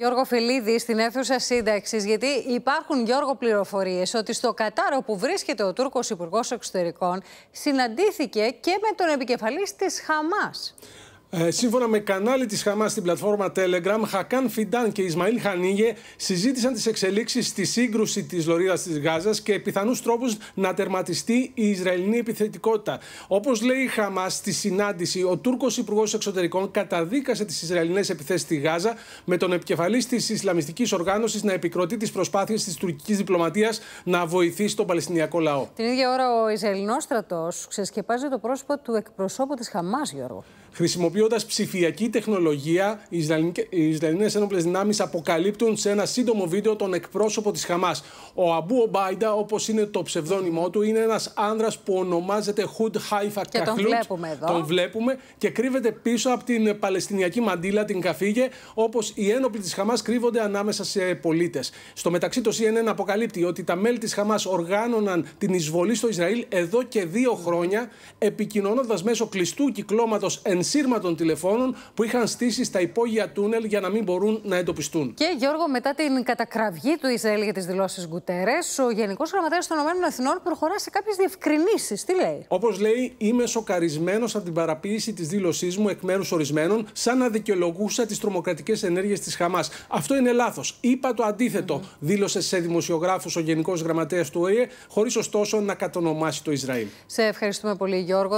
Γιώργο Φιλίδη, στην αίθουσα σύνταξης, γιατί υπάρχουν Γιώργο πληροφορίες ότι στο Κατάρ που βρίσκεται ο Τούρκος Υπουργός Εξωτερικών συναντήθηκε και με τον επικεφαλής της Χαμάς. Ε, σύμφωνα με κανάλι της Χαμάς στην πλατφόρμα Telegram, Χακάν Φιντάν και Ισμαήλ Χανίγε συζήτησαν τις εξελίξεις στη σύγκρουση της λωρίδας της Γάζας και πιθανούς τρόπους να τερματιστεί η Ισραηλινή επιθετικότητα. Όπως λέει η Χαμάς στη συνάντηση, ο Τούρκος Υπουργός Εξωτερικών καταδίκασε τις Ισραηλινές επιθέσεις στη Γάζα με τον επικεφαλής της Ισλαμιστικής Οργάνωσης να επικροτεί τις προσπάθειες της τουρκικής διπλωματίας να βοηθήσει τον Παλαιστινιακό λαό. Την ίδια ώρα, ο Ισραηλινός στρατός ξεσκεπάζει το πρόσωπο του εκπροσώπου της Χαμάς, Γιώργο. Χρησιμοποιώντας ψηφιακή τεχνολογία, οι Ισραηλινές ένοπλες δυνάμεις αποκαλύπτουν σε ένα σύντομο βίντεο τον εκπρόσωπο της Χαμάς. Ο Αμπού Ομπάιντα, όπως είναι το ψευδόνυμό του, είναι ένας άνδρας που ονομάζεται Χουντ Χάιφα Καχλούτ. Τον βλέπουμε εδώ. Τον βλέπουμε και κρύβεται πίσω από την Παλαιστινιακή μαντίλα, την Καφίγε, όπως οι ένοπλοι της Χαμάς κρύβονται ανάμεσα σε πολίτες. Στο μεταξύ, το CNN αποκαλύπτει ότι τα μέλη της Χαμάς οργάνωναν την εισβολή στο Ισραήλ εδώ και δύο χρόνια, επικοινωνώντας μέσω κλειστού κυκλώματος ενσύρματων τηλεφώνων που είχαν στήσει στα υπόγεια τούνελ για να μην μπορούν να εντοπιστούν. Και Γιώργο, μετά την κατακραυγή του Ισραήλ για τις δηλώσεις Γκουτέρες, ο Γενικός Γραμματέας των ΗΠΑ προχωρά σε κάποιες διευκρινήσεις. Τι λέει. Όπως λέει, είμαι σοκαρισμένος από την παραποίηση της δήλωσής μου εκ μέρους ορισμένων, σαν να δικαιολογούσα τις τρομοκρατικές ενέργειες της Χαμάς. Αυτό είναι λάθος. Είπα το αντίθετο, δήλωσε σε δημοσιογράφους ο Γενικός Γραμματέας του ΟΗΕ, χωρίς ωστόσο να κατονομάσει το Ισραήλ. Σε ευχαριστούμε πολύ, Γιώργο.